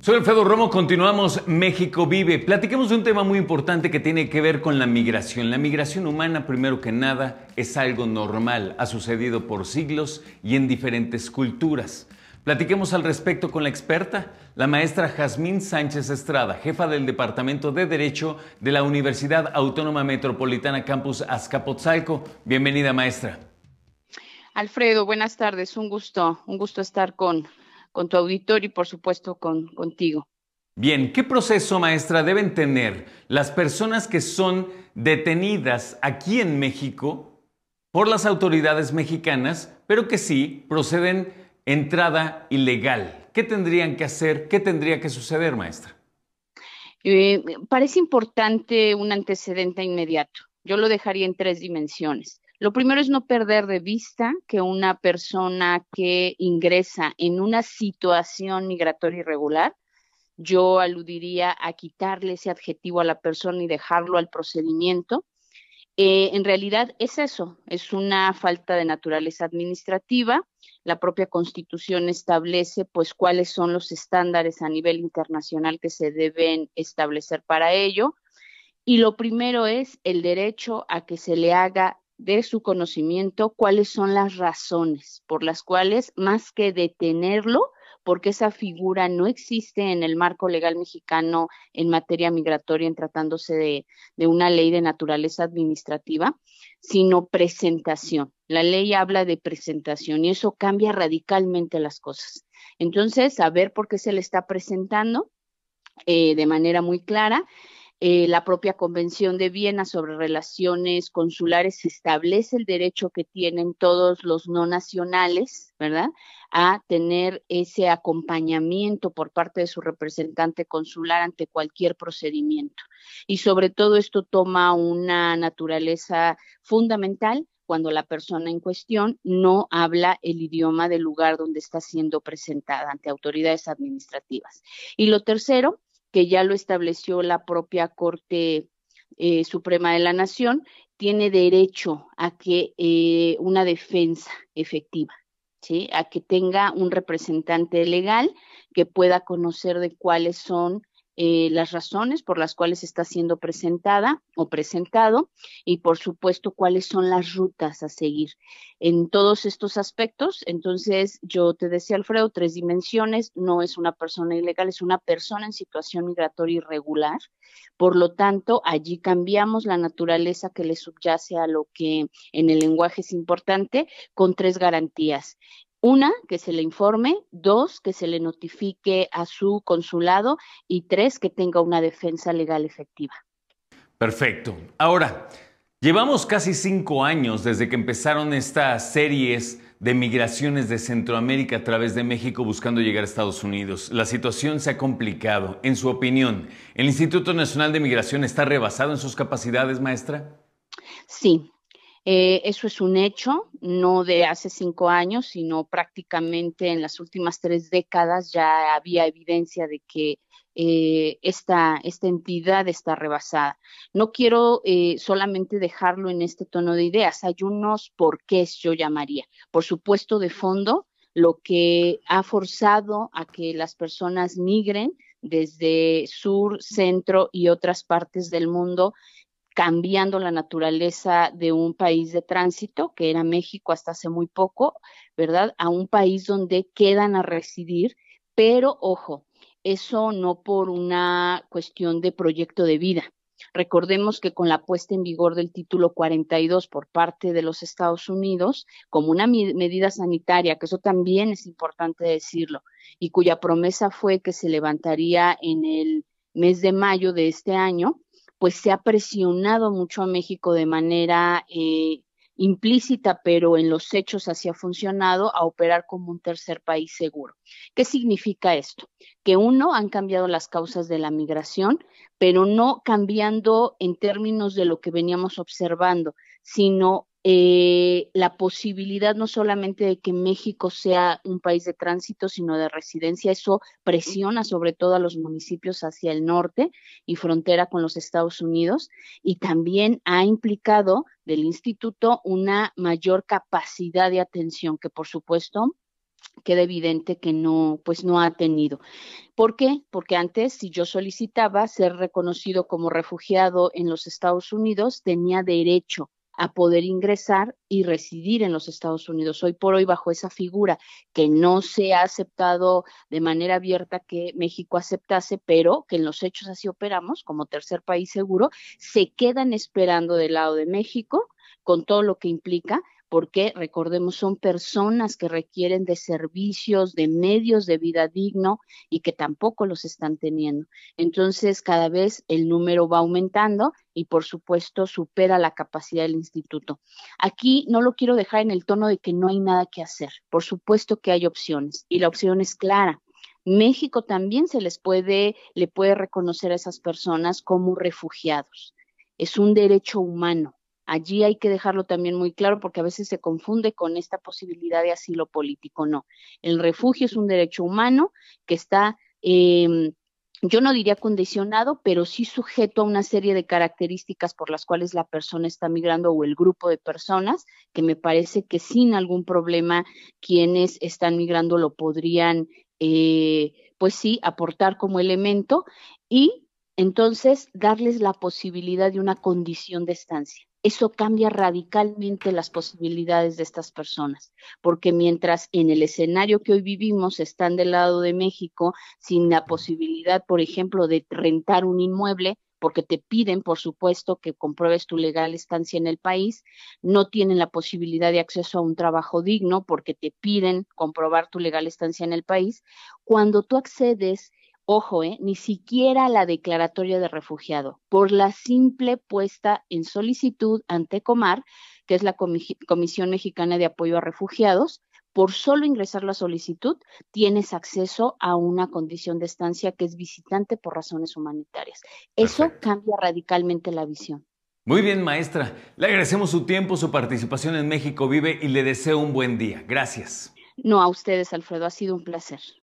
Soy Alfredo Romo, continuamos México Vive. Platiquemos de un tema muy importante que tiene que ver con la migración. La migración humana, primero que nada, es algo normal, ha sucedido por siglos y en diferentes culturas. Platiquemos al respecto con la experta, la maestra Jazmín Sánchez Estrada, jefa del Departamento de Derecho de la Universidad Autónoma Metropolitana Campus Azcapotzalco. Bienvenida, maestra. Alfredo, buenas tardes, un gusto, un gusto estar con con tu auditor y por supuesto contigo. Bien, ¿qué proceso, maestra, deben tener las personas que son detenidas aquí en México por las autoridades mexicanas, pero que sí proceden entrada ilegal? ¿Qué tendrían que hacer? ¿Qué tendría que suceder, maestra? Eh, parece importante un antecedente inmediato. Yo lo dejaría en tres dimensiones. Lo primero es no perder de vista que una persona que ingresa en una situación migratoria irregular, yo aludiría a quitarle ese adjetivo a la persona y dejarlo al procedimiento. Eh, en realidad es eso, es una falta de naturaleza administrativa. La propia Constitución establece, pues, cuáles son los estándares a nivel internacional que se deben establecer para ello. Y lo primero es el derecho a que se le haga de su conocimiento cuáles son las razones por las cuales, más que detenerlo, porque esa figura no existe en el marco legal mexicano en materia migratoria en tratándose de, una ley de naturaleza administrativa, sino presentación. La ley habla de presentación y eso cambia radicalmente las cosas. Entonces, saber por qué se le está presentando eh, de manera muy clara eh, la propia Convención de Viena sobre Relaciones Consulares establece el derecho que tienen todos los no nacionales, ¿verdad?, a tener ese acompañamiento por parte de su representante consular ante cualquier procedimiento. Y sobre todo esto toma una naturaleza fundamental cuando la persona en cuestión no habla el idioma del lugar donde está siendo presentada ante autoridades administrativas. Y lo tercero que ya lo estableció la propia Corte eh, Suprema de la Nación, tiene derecho a que eh, una defensa efectiva, ¿sí? a que tenga un representante legal que pueda conocer de cuáles son eh, las razones por las cuales está siendo presentada o presentado y por supuesto cuáles son las rutas a seguir en todos estos aspectos. Entonces, yo te decía, Alfredo, tres dimensiones, no es una persona ilegal, es una persona en situación migratoria irregular. Por lo tanto, allí cambiamos la naturaleza que le subyace a lo que en el lenguaje es importante con tres garantías. Una, que se le informe, dos, que se le notifique a su consulado y tres, que tenga una defensa legal efectiva. Perfecto. Ahora, llevamos casi cinco años desde que empezaron estas series de migraciones de Centroamérica a través de México buscando llegar a Estados Unidos. La situación se ha complicado. En su opinión, ¿el Instituto Nacional de Migración está rebasado en sus capacidades, maestra? Sí, eh, eso es un hecho, no de hace cinco años, sino prácticamente en las últimas tres décadas ya había evidencia de que eh, esta, esta, entidad está rebasada. No quiero eh, solamente dejarlo en este tono de ideas, hay unos porqués yo llamaría. Por supuesto, de fondo, lo que ha forzado a que las personas migren desde sur, centro y otras partes del mundo cambiando la naturaleza de un país de tránsito, que era México hasta hace muy poco, ¿verdad? A un país donde quedan a residir, pero ojo, eso no por una cuestión de proyecto de vida. Recordemos que con la puesta en vigor del título 42 por parte de los Estados Unidos, como una medida sanitaria, que eso también es importante decirlo, y cuya promesa fue que se levantaría en el mes de mayo de este año, pues se ha presionado mucho a México de manera eh, implícita, pero en los hechos así ha funcionado, a operar como un tercer país seguro. ¿Qué significa esto? Que uno, han cambiado las causas de la migración, pero no cambiando en términos de lo que veníamos observando, sino eh, la posibilidad no solamente de que México sea un país de tránsito, sino de residencia. Eso presiona sobre todo a los municipios hacia el norte y frontera con los Estados Unidos. Y también ha implicado del instituto una mayor capacidad de atención que, por supuesto, queda evidente que no, pues no ha tenido. ¿Por qué? Porque antes, si yo solicitaba ser reconocido como refugiado en los Estados Unidos, tenía derecho a poder ingresar y residir en los Estados Unidos. Hoy por hoy, bajo esa figura que no se ha aceptado de manera abierta que México aceptase, pero que en los hechos así operamos como tercer país seguro, se quedan esperando del lado de México con todo lo que implica porque recordemos son personas que requieren de servicios, de medios de vida digno y que tampoco los están teniendo. Entonces, cada vez el número va aumentando y por supuesto supera la capacidad del instituto. Aquí no lo quiero dejar en el tono de que no hay nada que hacer. Por supuesto que hay opciones y la opción es clara. México también se les puede le puede reconocer a esas personas como refugiados. Es un derecho humano Allí hay que dejarlo también muy claro porque a veces se confunde con esta posibilidad de asilo político. No, el refugio es un derecho humano que está, em, yo no diría condicionado, pero sí sujeto a una serie de características por las cuales la persona está migrando o el grupo de personas, que me parece que sin algún problema quienes están migrando lo podrían, eh, pues sí, aportar como elemento y entonces darles la posibilidad de una condición de estancia eso cambia radicalmente las posibilidades de estas personas, porque mientras en el escenario que hoy vivimos están del lado de México sin la posibilidad, por ejemplo, de rentar un inmueble, porque te piden, por supuesto, que compruebes tu legal estancia en el país, no tienen la posibilidad de acceso a un trabajo digno porque te piden comprobar tu legal estancia en el país. Cuando tú accedes ojo, ¿eh? ni siquiera la declaratoria de refugiado, por la simple puesta en solicitud ante Comar, que es la Comisión Mexicana de Apoyo a Refugiados, por solo ingresar la solicitud tienes acceso a una condición de estancia que es visitante por razones humanitarias. Eso cambia radicalmente la visión. Muy bien, maestra. Le agradecemos su tiempo, su participación en México Vive y le deseo un buen día. Gracias. No a ustedes, Alfredo. Ha sido un placer.